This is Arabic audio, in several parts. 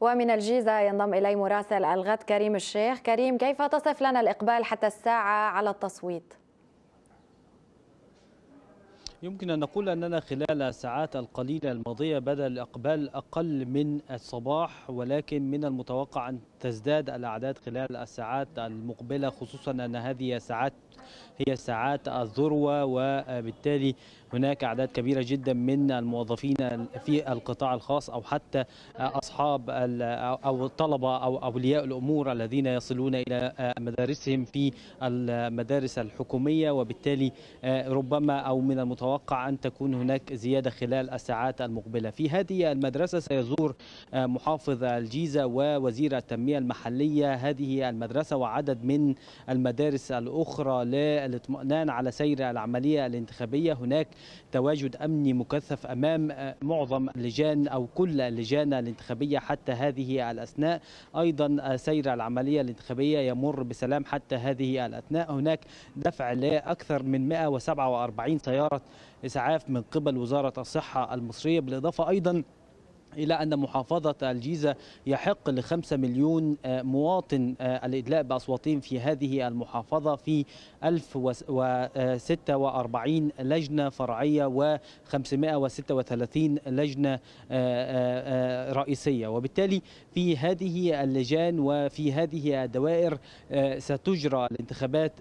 ومن الجيزة ينضم إلي مراسل الغد كريم الشيخ كريم كيف تصف لنا الإقبال حتى الساعة على التصويت؟ يمكن أن نقول أننا خلال الساعات القليلة الماضية بدأ الإقبال أقل من الصباح ولكن من المتوقع أن تزداد الأعداد خلال الساعات المقبلة خصوصا أن هذه ساعات هي ساعات الذروة وبالتالي هناك أعداد كبيرة جدا من الموظفين في القطاع الخاص أو حتى أصحاب أو الطلبة أو أولياء الأمور الذين يصلون إلى مدارسهم في المدارس الحكومية وبالتالي ربما أو من المتوقع يتوقع أن تكون هناك زيادة خلال الساعات المقبلة في هذه المدرسة سيزور آه، محافظ الجيزة ووزير التنمية المحلية هذه المدرسة وعدد من المدارس الأخرى للاطمئنان على سير العملية الانتخابية هناك تواجد أمني مكثف أمام آه، معظم لجان أو كل اللجان الانتخابية حتى هذه الأثناء أيضا آه، سير العملية الانتخابية يمر بسلام حتى هذه الأثناء هناك دفع لأكثر من 147 سيارة إسعاف من قبل وزارة الصحة المصرية بالإضافة أيضا إلى أن محافظة الجيزة يحق لخمسة مليون آه، مواطن آه، الإدلاء بأصواتهم في هذه المحافظة في 1046 آه، لجنة فرعية و536 لجنة رئيسية وبالتالي في هذه اللجان وفي هذه الدوائر ستجرى الانتخابات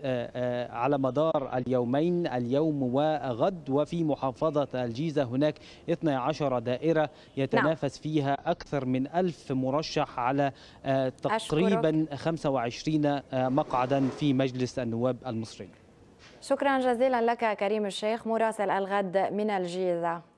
على مدار اليومين اليوم وغد وفي محافظة الجيزة هناك 12 دائرة نعم. يتنافى نعم. تنافس فيها أكثر من ألف مرشح على آه، تقريبا 25 آه، مقعدا في مجلس النواب المصري شكرا جزيلا لك كريم الشيخ مراسل الغد من الجيزة